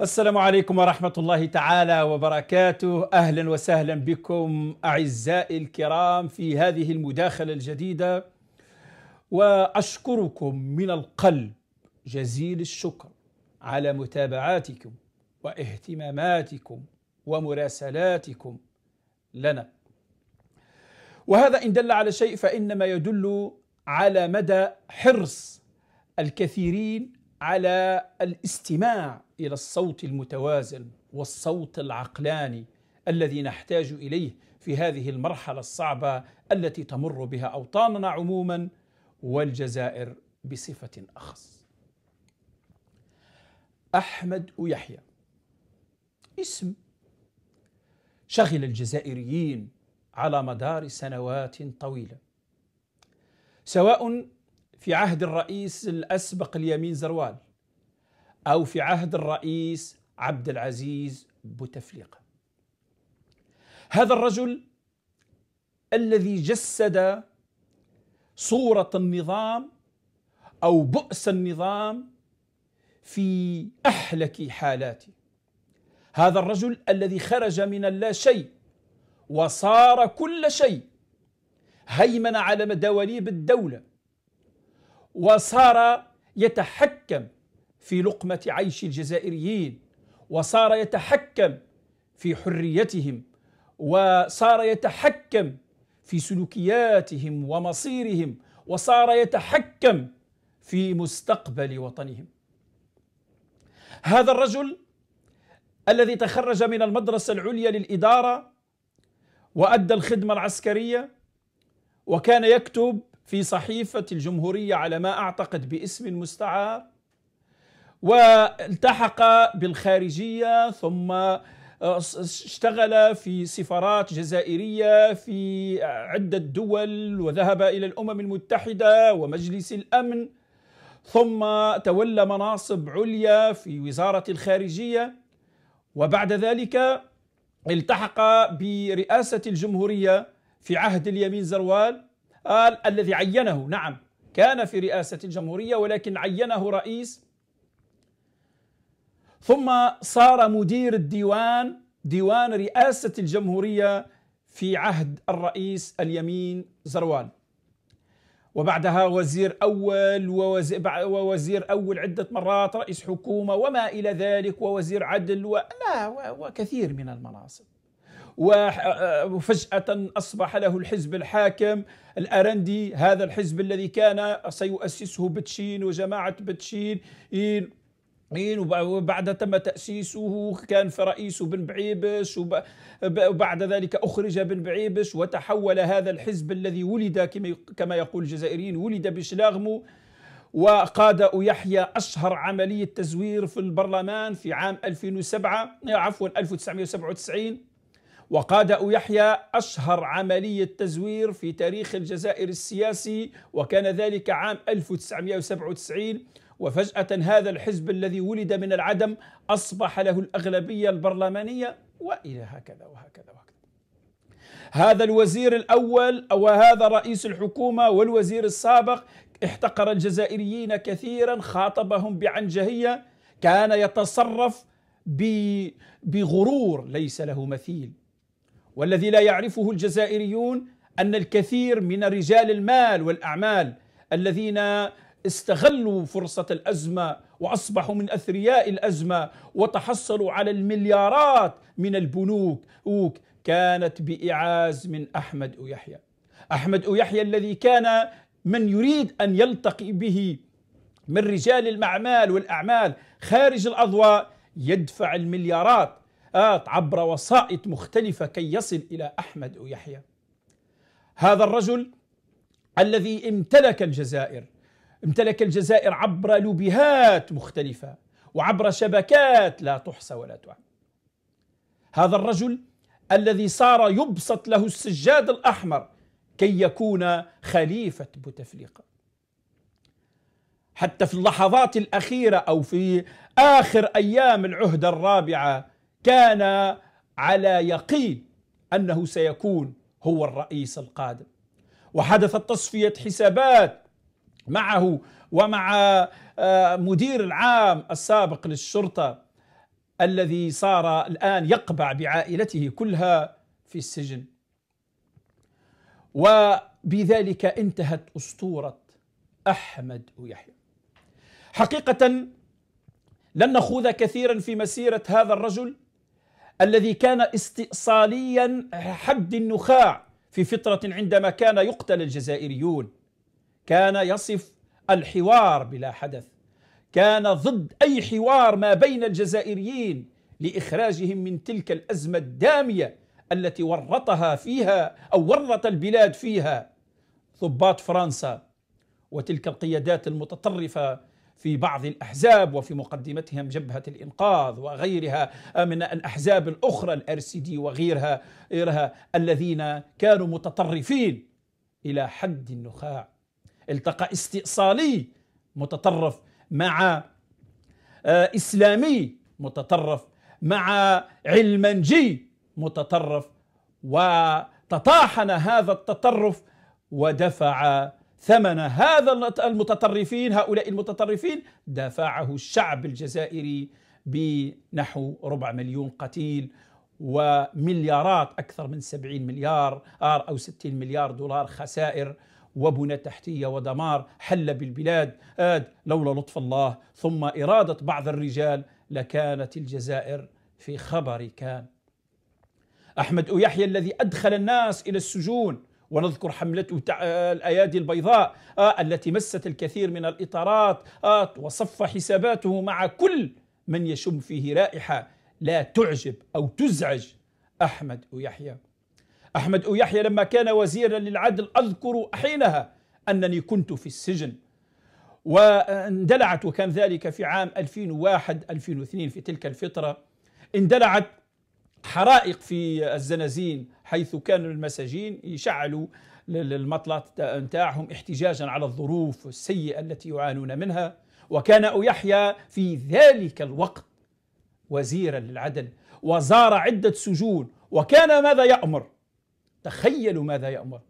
السلام عليكم ورحمة الله تعالى وبركاته أهلا وسهلا بكم أعزائي الكرام في هذه المداخلة الجديدة وأشكركم من القلب جزيل الشكر على متابعاتكم واهتماماتكم ومراسلاتكم لنا وهذا إن دل على شيء فإنما يدل على مدى حرص الكثيرين على الاستماع الى الصوت المتوازن والصوت العقلاني الذي نحتاج اليه في هذه المرحله الصعبه التي تمر بها اوطاننا عموما والجزائر بصفه اخص. احمد ويحيى اسم شغل الجزائريين على مدار سنوات طويله سواء في عهد الرئيس الاسبق اليمين زروال او في عهد الرئيس عبد العزيز بوتفليقه. هذا الرجل الذي جسد صوره النظام او بؤس النظام في احلك حالاته. هذا الرجل الذي خرج من اللا شيء وصار كل شيء هيمن على مدواليب الدوله وصار يتحكم في لقمة عيش الجزائريين وصار يتحكم في حريتهم وصار يتحكم في سلوكياتهم ومصيرهم وصار يتحكم في مستقبل وطنهم هذا الرجل الذي تخرج من المدرسة العليا للإدارة وأدى الخدمة العسكرية وكان يكتب في صحيفة الجمهورية على ما أعتقد باسم مستعار والتحق بالخارجية ثم آه، اشتغل في سفارات جزائرية في عدة دول وذهب إلى الأمم المتحدة ومجلس الأمن ثم تولى مناصب عليا في وزارة الخارجية وبعد ذلك التحق برئاسة الجمهورية في عهد اليمين زروال الذي عينه نعم كان في رئاسة الجمهورية ولكن عينه رئيس ثم صار مدير الديوان ديوان رئاسة الجمهورية في عهد الرئيس اليمين زروان وبعدها وزير أول ووزير أول عدة مرات رئيس حكومة وما إلى ذلك ووزير عدل ولا وكثير من المناصب وفجأة أصبح له الحزب الحاكم الأرندي هذا الحزب الذي كان سيؤسسه بتشين وجماعة بتشين وبعد تم تأسيسه كان في رئيسه بن بعيبش وبعد ذلك أخرج بن بعيبش وتحول هذا الحزب الذي ولد كما يقول الجزائريين ولد بشلاغمو وقاد يحيى أشهر عملية تزوير في البرلمان في عام 2007 عفوا 1997 وقاد أو يحيى أشهر عملية تزوير في تاريخ الجزائر السياسي وكان ذلك عام 1997 وفجأة هذا الحزب الذي ولد من العدم أصبح له الأغلبية البرلمانية وإلى هكذا وهكذا وهكذا هذا الوزير الأول أو هذا رئيس الحكومة والوزير السابق احتقر الجزائريين كثيرا خاطبهم بعنجهية كان يتصرف بغرور ليس له مثيل والذي لا يعرفه الجزائريون أن الكثير من رجال المال والأعمال الذين استغلوا فرصة الأزمة وأصبحوا من أثرياء الأزمة وتحصلوا على المليارات من البنوك كانت بإعاز من أحمد أو يحيى أحمد أو يحيى الذي كان من يريد أن يلتقي به من رجال المعمال والأعمال خارج الأضواء يدفع المليارات عبر وسائط مختلفة كي يصل إلى أحمد ويحيى هذا الرجل الذي امتلك الجزائر امتلك الجزائر عبر لبهات مختلفة وعبر شبكات لا تحصى ولا تعد هذا الرجل الذي صار يبسط له السجاد الأحمر كي يكون خليفة بوتفليقة حتى في اللحظات الأخيرة أو في آخر أيام العهدة الرابعة كان على يقين انه سيكون هو الرئيس القادم وحدثت تصفيه حسابات معه ومع آه، مدير العام السابق للشرطه الذي صار الان يقبع بعائلته كلها في السجن وبذلك انتهت اسطوره احمد ويحيى حقيقه لن نخوض كثيرا في مسيره هذا الرجل الذي كان استئصاليا حد النخاع في فترة عندما كان يقتل الجزائريون كان يصف الحوار بلا حدث كان ضد أي حوار ما بين الجزائريين لإخراجهم من تلك الأزمة الدامية التي ورطها فيها أو ورط البلاد فيها ضباط فرنسا وتلك القيادات المتطرفة في بعض الأحزاب وفي مقدمتهم جبهة الإنقاذ وغيرها من الأحزاب الأخرى الأرسيدي دي وغيرها غيرها الذين كانوا متطرفين إلى حد النخاع التقى استئصالي متطرف مع آه، إسلامي متطرف مع علمنجي متطرف وتطاحن هذا التطرف ودفع ثمن هذا المتطرفين هؤلاء المتطرفين دفعه الشعب الجزائري بنحو ربع مليون قتيل ومليارات أكثر من 70 مليار أو 60 مليار دولار خسائر وبنى تحتية ودمار حل بالبلاد آد لولا لطف الله ثم إرادة بعض الرجال لكانت الجزائر في خبر كان أحمد يحيى الذي أدخل الناس إلى السجون ونذكر حملة آه، الأيادي البيضاء آه، التي مست الكثير من الإطارات آه، وصف حساباته مع كل من يشم فيه رائحة لا تعجب أو تزعج أحمد أويحيى أحمد أويحيى لما كان وزيرا للعدل أذكر حينها أنني كنت في السجن واندلعت وكان ذلك في عام 2001 2002 في تلك الفترة اندلعت حرائق في الزنازين حيث كانوا المساجين يشعلوا المطلات نتاعهم احتجاجا على الظروف السيئة التي يعانون منها وكان يحيى في ذلك الوقت وزيرا للعدل وزار عدة سجون وكان ماذا يأمر تخيلوا ماذا يأمر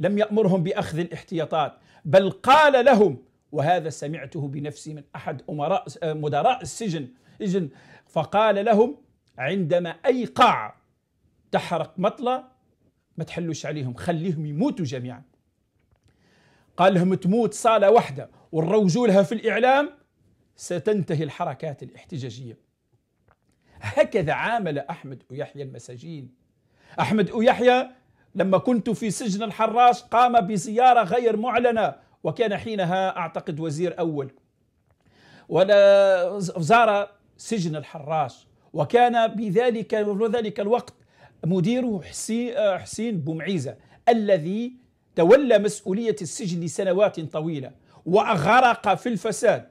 لم يأمرهم بأخذ الاحتياطات بل قال لهم وهذا سمعته بنفسي من أحد أمراء مدراء السجن فقال لهم عندما أي قاع تحرق مطلة ما تحلوش عليهم خليهم يموتوا جميعا قال لهم تموت صالة واحدة ونروجوا لها في الإعلام ستنتهي الحركات الاحتجاجية هكذا عامل أحمد ويحيى المساجين أحمد ويحيى لما كنت في سجن الحراش قام بزيارة غير معلنة وكان حينها أعتقد وزير أول ولا زار سجن الحراش وكان بذلك ذلك الوقت مديره حسين, آه، حسين بومعيزة الذي تولى مسؤولية السجن لسنوات طويلة وأغرق في الفساد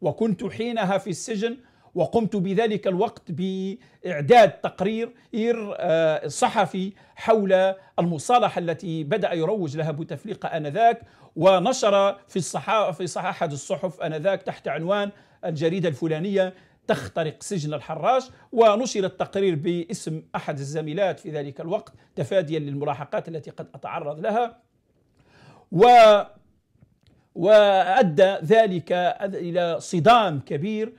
وكنت حينها في السجن وقمت بذلك الوقت بإعداد تقرير آه، صحفي حول المصالحة التي بدأ يروج لها بوتفليقة آنذاك ونشر في الصحافة في أحد الصحف آنذاك تحت عنوان الجريدة الفلانية تخترق سجن الحراش ونشر التقرير باسم أحد الزميلات في ذلك الوقت تفاديا للملاحقات التي قد أتعرض لها و وأدى ذلك إلى صدام كبير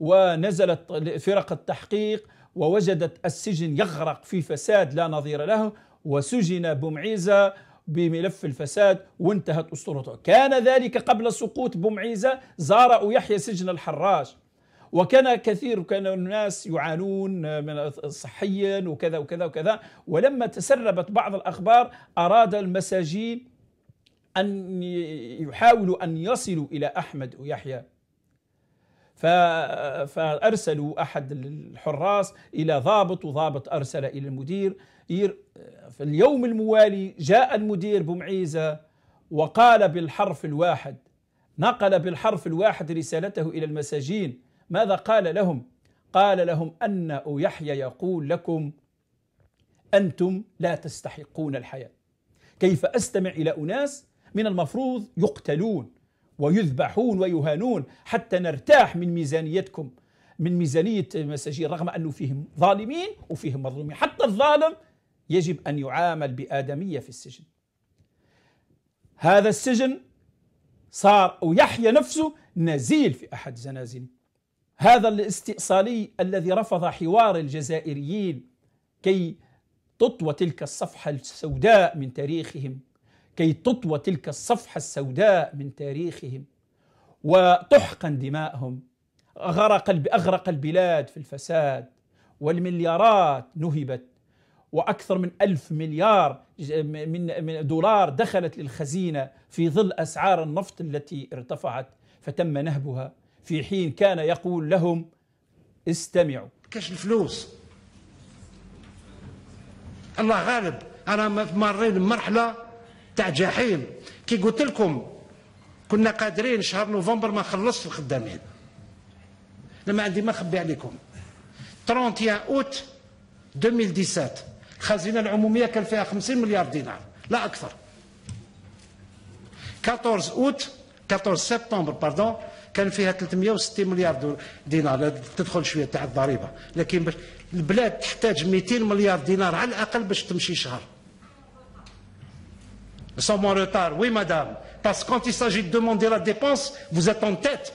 ونزلت فرق التحقيق ووجدت السجن يغرق في فساد لا نظير له وسجن بومعيزة بملف الفساد وانتهت أسطورته كان ذلك قبل سقوط بومعيزة زار يحيى سجن الحراش وكان كثير كان الناس يعانون من صحيا وكذا وكذا وكذا ولما تسربت بعض الأخبار أراد المساجين أن يحاولوا أن يصلوا إلى أحمد ويحيى فأرسلوا أحد الحراس إلى ضابط وضابط أرسل إلى المدير في اليوم الموالي جاء المدير بمعيزة وقال بالحرف الواحد نقل بالحرف الواحد رسالته إلى المساجين ماذا قال لهم قال لهم أن يحيى يقول لكم أنتم لا تستحقون الحياة كيف أستمع إلى أناس من المفروض يقتلون ويذبحون ويهانون حتى نرتاح من ميزانيتكم من ميزانية المساجين رغم أنه فيهم ظالمين وفيهم مظلومين حتى الظالم يجب أن يعامل بآدمية في السجن هذا السجن صار ويحيى نفسه نزيل في أحد زنازينه هذا الاستئصالي الذي رفض حوار الجزائريين كي تطوى تلك الصفحة السوداء من تاريخهم كي تطوى تلك الصفحة السوداء من تاريخهم وتحقن دماءهم غرق أغرق البلاد في الفساد والمليارات نهبت وأكثر من ألف مليار من دولار دخلت للخزينة في ظل أسعار النفط التي ارتفعت فتم نهبها في حين كان يقول لهم استمعوا كاش الفلوس الله غالب انا مارين مرحله تاع جحيم كي قلت لكم كنا قادرين شهر نوفمبر ما خلصت الخدامين لما عندي ما خبي عليكم 31 اوت 2017 الخزينه العموميه كان فيها 50 مليار دينار لا اكثر 14 اوت 14 سبتمبر باردون كان فيها 360 مليار دينار تدخل شويه تاع الضريبه لكن باش البلاد تحتاج 200 مليار دينار على الاقل باش تمشي شهر سو مون روتار وي مدام madame, parce que quand لا ديبونس de demander la dépense,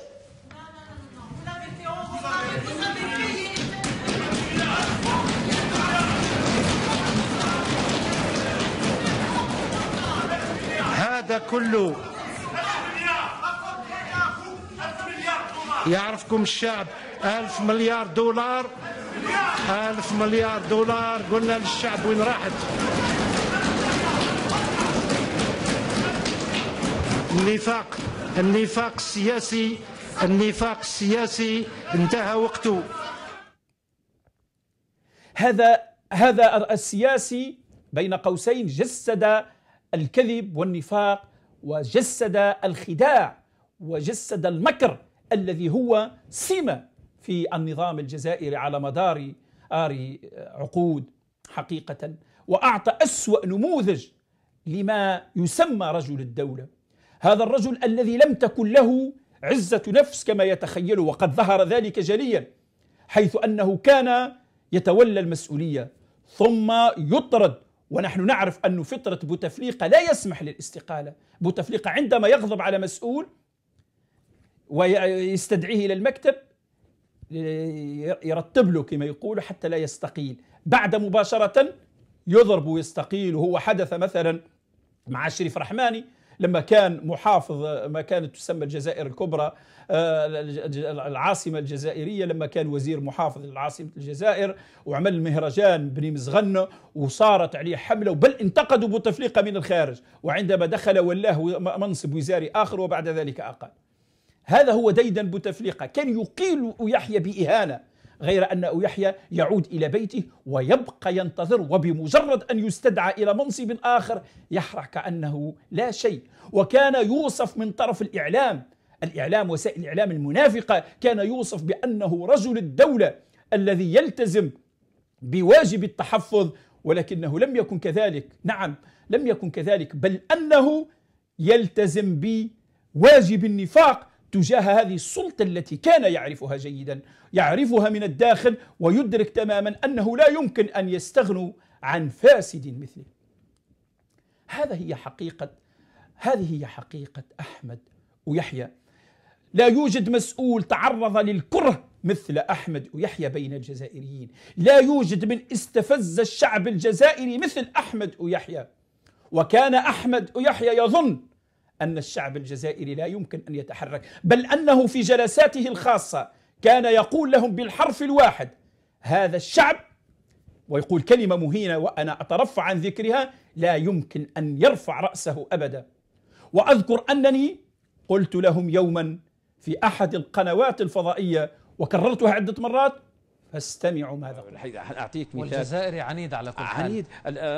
هذا كله يعرفكم الشعب ألف مليار دولار ألف مليار دولار قلنا للشعب وين راحت النفاق النفاق السياسي النفاق السياسي انتهى وقته هذا هذا السياسي بين قوسين جسد الكذب والنفاق وجسد الخداع وجسد المكر الذي هو سمة في النظام الجزائري على مدار آري عقود حقيقة وأعطى أسوأ نموذج لما يسمى رجل الدولة هذا الرجل الذي لم تكن له عزة نفس كما يتخيل وقد ظهر ذلك جليا حيث أنه كان يتولى المسؤولية ثم يطرد ونحن نعرف أن فطرة بوتفليقة لا يسمح للاستقالة بوتفليقة عندما يغضب على مسؤول ويستدعيه إلى المكتب يرتب له كما يقول حتى لا يستقيل بعد مباشرة يضرب ويستقيل وهو حدث مثلا مع شريف رحماني لما كان محافظ ما كانت تسمى الجزائر الكبرى آه، العاصمة الجزائرية لما كان وزير محافظ لعاصمة الجزائر وعمل المهرجان بني مزغنة وصارت عليه حملة وبل انتقدوا بوتفليقة من الخارج وعندما دخل ولاه منصب وزاري آخر وبعد ذلك أقل هذا هو ديدن بوتفليقة كان يقيل يحيى بإهانة غير أن يحيى يعود إلى بيته ويبقى ينتظر وبمجرد أن يستدعى إلى منصب آخر يحرع كأنه لا شيء وكان يوصف من طرف الإعلام الإعلام وسائل الإعلام المنافقة كان يوصف بأنه رجل الدولة الذي يلتزم بواجب التحفظ ولكنه لم يكن كذلك نعم لم يكن كذلك بل أنه يلتزم بواجب النفاق تجاه هذه السلطة التي كان يعرفها جيدا يعرفها من الداخل ويدرك تماما أنه لا يمكن أن يستغنوا عن فاسد مثله هذا هي حقيقة هذه هي حقيقة أحمد ويحيى لا يوجد مسؤول تعرض للكره مثل أحمد ويحيى بين الجزائريين لا يوجد من استفز الشعب الجزائري مثل أحمد ويحيى وكان أحمد ويحيى يظن أن الشعب الجزائري لا يمكن أن يتحرك بل أنه في جلساته الخاصة كان يقول لهم بالحرف الواحد هذا الشعب ويقول كلمة مهينة وأنا أترفع عن ذكرها لا يمكن أن يرفع رأسه أبدا وأذكر أنني قلت لهم يوما في أحد القنوات الفضائية وكررتها عدة مرات فاستمعوا ماذا قلت أعطيك مثال والجزائري عنيد على كل حال عنيد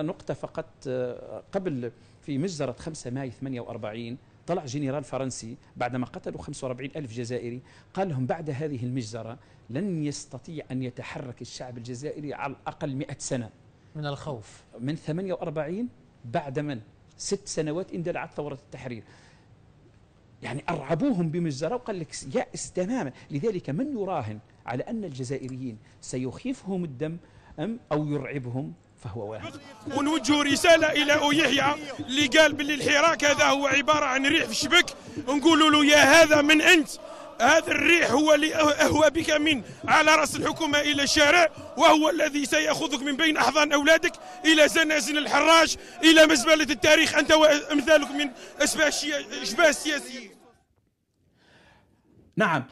نقطة فقط آه، قبل في مجزرة 5 ماي 48 طلع جنرال فرنسي بعدما قتلوا 45 ألف جزائري قال لهم بعد هذه المجزرة لن يستطيع أن يتحرك الشعب الجزائري على الأقل 100 سنة من الخوف من 48 بعد من ست سنوات اندلعت ثورة التحرير يعني أرعبوهم بمجزرة وقال لك يأس تماما لذلك من يراهن على أن الجزائريين سيخيفهم الدم أم أو يرعبهم فهو واحد ونوجه رسالة إلى أو يحيى اللي قال باللي الحراك هذا هو عبارة عن ريح في الشبك نقول له يا هذا من أنت هذا الريح هو اللي أه- أهوى بك من على رأس الحكومة إلى الشارع وهو الذي سيأخذك من بين أحضان أولادك إلى زنازين الحراج إلى مزبلة التاريخ أنت وأمثالك من أشباه السياسيين نعم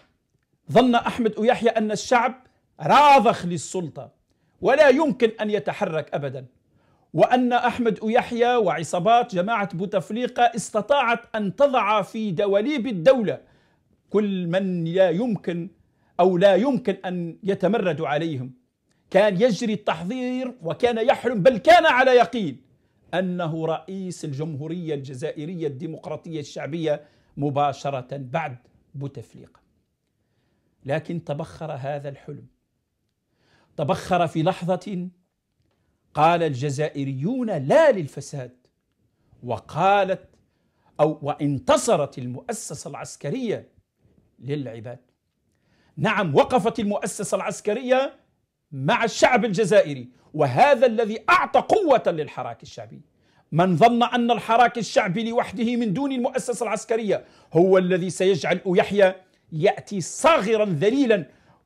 ظن أحمد أو أن الشعب راضخ للسلطة ولا يمكن أن يتحرك أبدا وأن أحمد يحيى وعصابات جماعة بوتفليقة استطاعت أن تضع في دواليب الدولة كل من لا يمكن أو لا يمكن أن يتمردوا عليهم كان يجري التحضير وكان يحلم بل كان على يقين أنه رئيس الجمهورية الجزائرية الديمقراطية الشعبية مباشرة بعد بوتفليقة لكن تبخر هذا الحلم تبخر في لحظة قال الجزائريون لا للفساد وقالت أو وانتصرت المؤسسة العسكرية للعباد نعم وقفت المؤسسة العسكرية مع الشعب الجزائري وهذا الذي أعطى قوة للحراك الشعبي من ظن أن الحراك الشعبي لوحده من دون المؤسسة العسكرية هو الذي سيجعل يحيى يأتي صاغرا ذليلا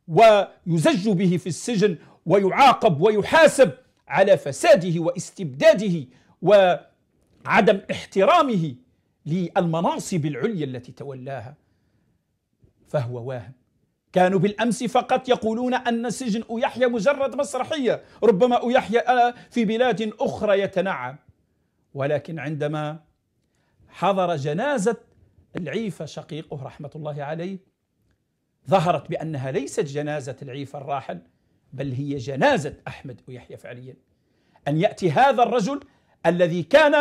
ويزج به في السجن ويعاقب ويحاسب على فساده واستبداده وعدم احترامه للمناصب العليا التي تولاها فهو واهم كانوا بالأمس فقط يقولون أن سجن أيحيى مجرد مسرحية ربما أيحيى آه في بلاد أخرى يتنعم ولكن عندما حضر جنازة العيفة شقيقه رحمة الله عليه ظهرت بأنها ليست جنازة العيف الراحل بل هي جنازة أحمد ويحيى فعليا أن يأتي هذا الرجل الذي كان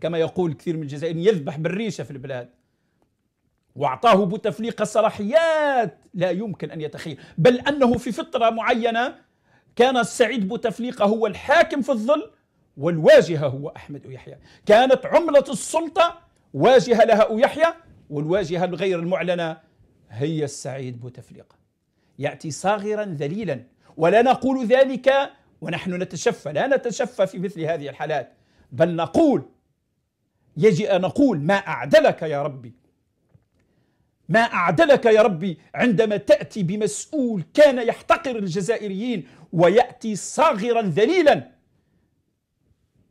كما يقول كثير من الجزائريين يذبح بالريشة في البلاد وأعطاه بوتفليقة صلاحيات لا يمكن أن يتخيل بل أنه في فترة معينة كان السعيد بوتفليقة هو الحاكم في الظل والواجهة هو أحمد ويحيى كانت عملة السلطة واجهة لها ويحيى والواجهة الغير المعلنة هيا السعيد بوتفليقة يأتي صاغرا ذليلا ولا نقول ذلك ونحن نتشفى لا نتشفى في مثل هذه الحالات بل نقول يجب أن نقول ما أعدلك يا ربي ما أعدلك يا ربي عندما تأتي بمسؤول كان يحتقر الجزائريين ويأتي صاغرا ذليلا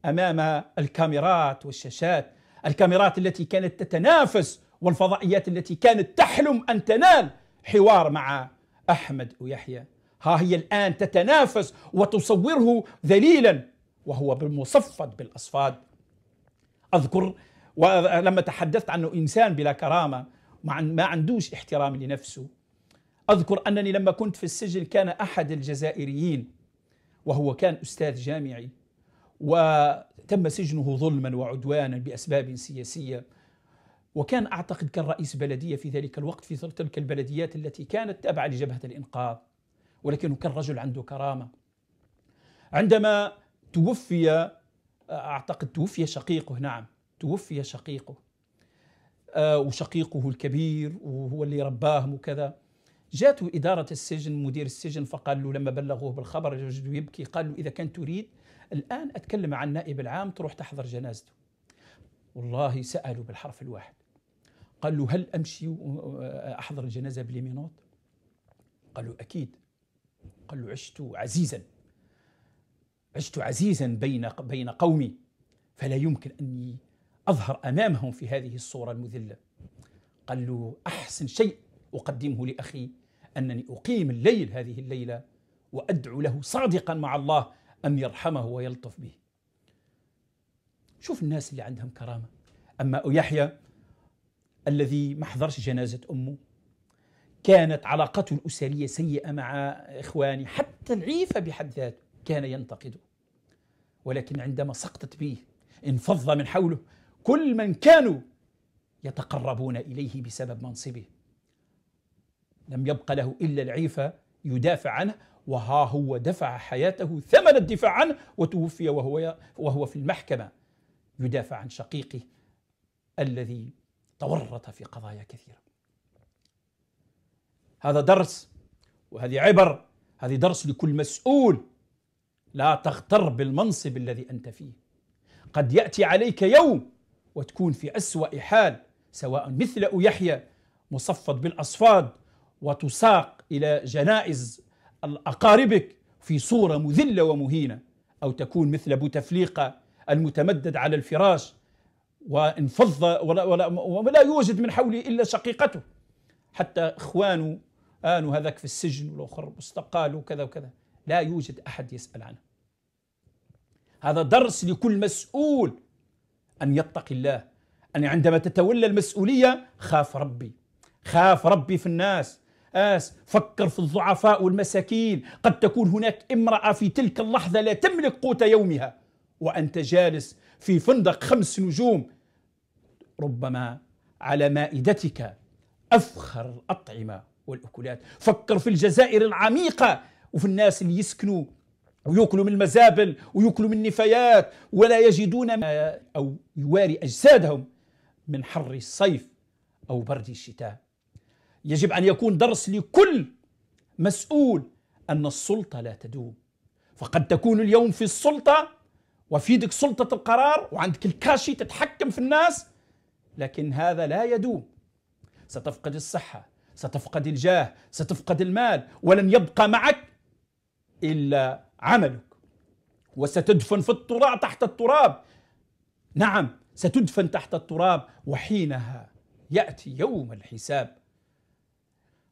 أمام الكاميرات والشاشات الكاميرات التي كانت تتنافس والفضائيات التي كانت تحلم أن تنال حوار مع أحمد ويحيى ها هي الآن تتنافس وتصوره ذليلا وهو بالمصفد بالأصفاد أذكر لما تحدثت عنه إنسان بلا كرامة ما عندوش احترام لنفسه أذكر أنني لما كنت في السجن كان أحد الجزائريين وهو كان أستاذ جامعي وتم سجنه ظلما وعدوانا بأسباب سياسية وكان أعتقد كان رئيس بلدية في ذلك الوقت في تلك البلديات التي كانت تابعة لجبهة الإنقاذ ولكنه كان رجل عنده كرامة عندما توفي أعتقد توفي شقيقه نعم توفي شقيقه آه، وشقيقه الكبير وهو اللي رباهم وكذا جاته إدارة السجن مدير السجن فقال له لما بلغوه بالخبر وجده يبكي قال له إذا كان تريد الآن أتكلم عن النائب العام تروح تحضر جنازته والله سألوا بالحرف الواحد قال له هل امشي آه، احضر الجنازه باليمينوط قال له اكيد قال له عشت عزيزا عشت عزيزا بين بين قومي فلا يمكن اني اظهر امامهم في هذه الصوره المذله قال له احسن شيء اقدمه لاخي انني اقيم الليل هذه الليله وادعو له صادقا مع الله ان يرحمه ويلطف به شوف الناس اللي عندهم كرامه اما يحيى الذي ما حضرش جنازة أمه كانت علاقته الأسرية سيئة مع إخواني حتى العيفة بحد ذاته كان ينتقده ولكن عندما سقطت به انفض من حوله كل من كانوا يتقربون إليه بسبب منصبه لم يبق له إلا العيفة يدافع عنه وها هو دفع حياته ثمن الدفاع عنه وتوفي وهو, وهو في المحكمة يدافع عن شقيقه الذي تورط في قضايا كثيرة هذا درس وهذه عبر هذه درس لكل مسؤول لا تغتر بالمنصب الذي أنت فيه قد يأتي عليك يوم وتكون في أسوأ حال سواء مثل أو يحيى مصفد بالأصفاد وتساق إلى جنائز أقاربك في صورة مذلة ومهينة أو تكون مثل بوتفليقة المتمدد على الفراش وانفض ولا, ولا, ولا يوجد من حوله إلا شقيقته حتى إخوانه آنوا هذاك في السجن والآخر استقالوا كذا وكذا لا يوجد أحد يسأل عنه هذا درس لكل مسؤول أن يتقي الله أن عندما تتولى المسؤولية خاف ربي خاف ربي في الناس آس فكر في الضعفاء والمساكين قد تكون هناك امرأة في تلك اللحظة لا تملك قوت يومها وأنت جالس في فندق خمس نجوم ربما على مائدتك أفخر الأطعمة والأكلات فكر في الجزائر العميقة وفي الناس اللي يسكنوا ويأكلوا من المزابل ويأكلوا من النفايات ولا يجدون ما أو يواري أجسادهم من حر الصيف أو برد الشتاء يجب أن يكون درس لكل مسؤول أن السلطة لا تدوم فقد تكون اليوم في السلطة وفي يدك سلطة القرار وعندك الكاشي تتحكم في الناس لكن هذا لا يدوم ستفقد الصحة ستفقد الجاه ستفقد المال ولن يبقى معك إلا عملك وستدفن في التراب تحت التراب نعم ستدفن تحت التراب وحينها يأتي يوم الحساب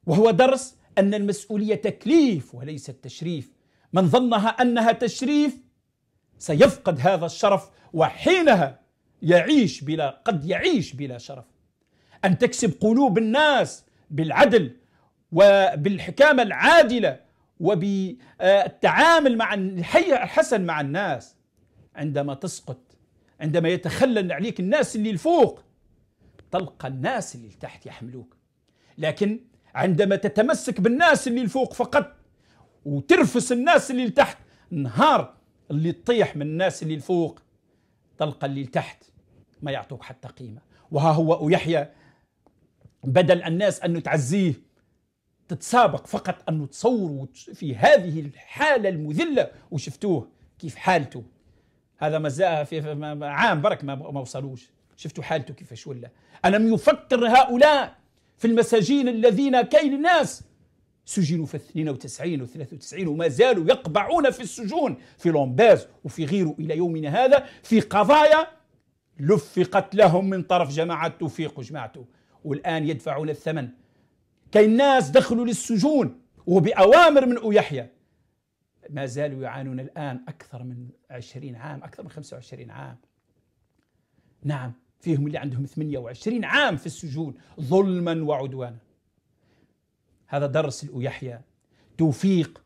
وهو درس أن المسؤولية تكليف وليست تشريف من ظنها أنها تشريف سيفقد هذا الشرف وحينها يعيش بلا قد يعيش بلا شرف أن تكسب قلوب الناس بالعدل وبالحكامة العادلة وبالتعامل مع الحي الحسن مع الناس عندما تسقط عندما يتخلل عليك الناس اللي الفوق تلقى الناس اللي تحت يحملوك لكن عندما تتمسك بالناس اللي الفوق فقط وترفس الناس اللي تحت نهار اللي تطيح من الناس اللي الفوق تلقى اللي تحت ما يعطوك حتى قيمة وها هو ويحيى بدل الناس أنه تعزيه تتسابق فقط أنه تصوروا في هذه الحالة المذلة وشفتوه كيف حالته هذا مزاها في عام برك ما وصلوش شفتوا حالته كيفاش ولا ألم يفكر هؤلاء في المساجين الذين كاين الناس سجنوا في 92 و 93 وما زالوا يقبعون في السجون في لومباز وفي غيره إلى يومنا هذا في قضايا لفقت لهم من طرف جماعة توفيق وجماعته والآن يدفعون الثمن كاين ناس دخلوا للسجون وبأوامر من أو يحيى ما زالوا يعانون الآن أكثر من 20 عام أكثر من 25 عام نعم فيهم اللي عندهم 28 عام في السجون ظلما وعدوانا هذا درس الأويحيى توفيق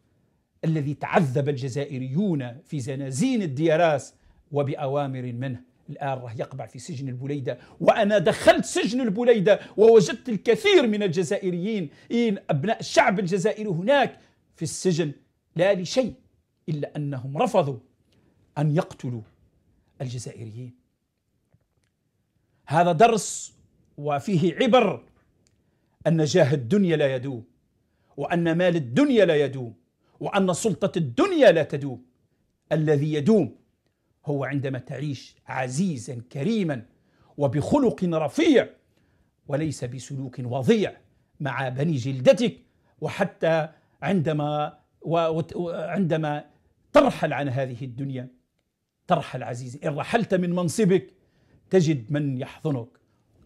الذي تعذب الجزائريون في زنازين الدياراس وبأوامر منه الآن راه يقبع في سجن البليدة وأنا دخلت سجن البليدة ووجدت الكثير من الجزائريين أبناء الشعب الجزائري هناك في السجن لا لشيء إلا أنهم رفضوا أن يقتلوا الجزائريين هذا درس وفيه عبر أن جاه الدنيا لا يدوم وأن مال الدنيا لا يدوم وأن سلطة الدنيا لا تدوم الذي يدوم هو عندما تعيش عزيزا كريما وبخلق رفيع وليس بسلوك وضيع مع بني جلدتك وحتى عندما وعندما ترحل عن هذه الدنيا ترحل عزيزي إن رحلت من منصبك تجد من يحضنك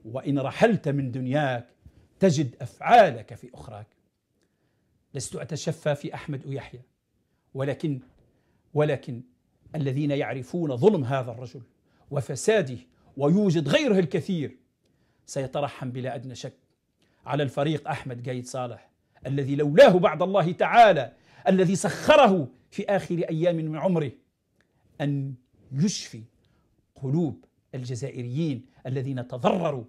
وإن رحلت من دنياك تجد أفعالك في أخراك لست أتشفى في أحمد ويحيى ولكن ولكن الذين يعرفون ظلم هذا الرجل وفساده ويوجد غيره الكثير سيترحم بلا أدنى شك على الفريق أحمد قايد صالح الذي لولاه بعد الله تعالى الذي سخره في آخر أيام من عمره أن يشفي قلوب الجزائريين الذين تضرروا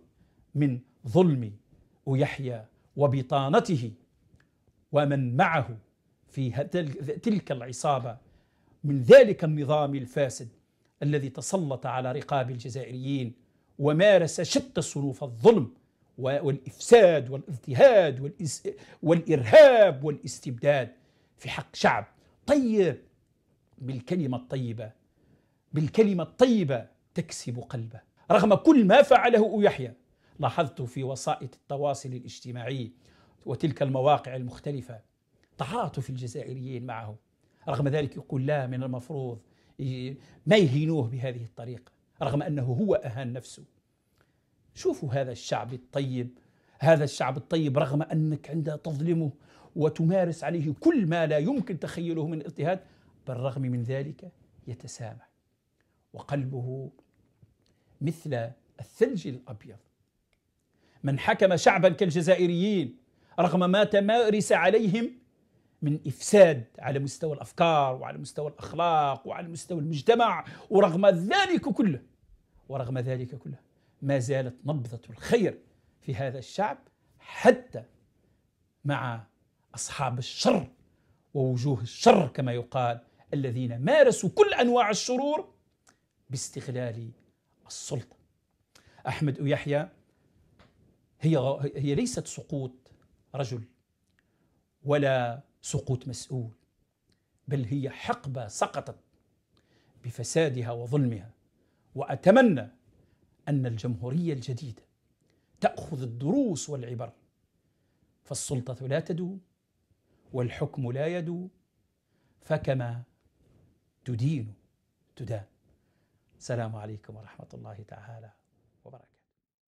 من ظلم ويحيى وبطانته ومن معه في تلك العصابة من ذلك النظام الفاسد الذي تسلط على رقاب الجزائريين ومارس شتى صنوف الظلم والإفساد والاضطهاد والإرهاب والاستبداد في حق شعب طيب بالكلمة الطيبة بالكلمة الطيبة تكسب قلبه رغم كل ما فعله يحيى لاحظت في وسائط التواصل الاجتماعي وتلك المواقع المختلفة تعاطف الجزائريين معه رغم ذلك يقول لا من المفروض ما يهينوه بهذه الطريقة رغم أنه هو أهان نفسه شوفوا هذا الشعب الطيب هذا الشعب الطيب رغم أنك عندها تظلمه وتمارس عليه كل ما لا يمكن تخيله من اضطهاد بالرغم من ذلك يتسامح وقلبه مثل الثلج الأبيض من حكم شعبا كالجزائريين رغم ما تمارس عليهم من إفساد على مستوى الأفكار وعلى مستوى الأخلاق وعلى مستوى المجتمع ورغم ذلك كله ورغم ذلك كله ما زالت نبضة الخير في هذا الشعب حتى مع أصحاب الشر ووجوه الشر كما يقال الذين مارسوا كل أنواع الشرور باستغلال السلطة أحمد يحيى هي هي ليست سقوط رجل ولا سقوط مسؤول بل هي حقبة سقطت بفسادها وظلمها وأتمنى أن الجمهورية الجديدة تأخذ الدروس والعبر فالسلطة لا تدوم والحكم لا يدوم فكما تدين تدان السلام عليكم ورحمة الله تعالى وبركاته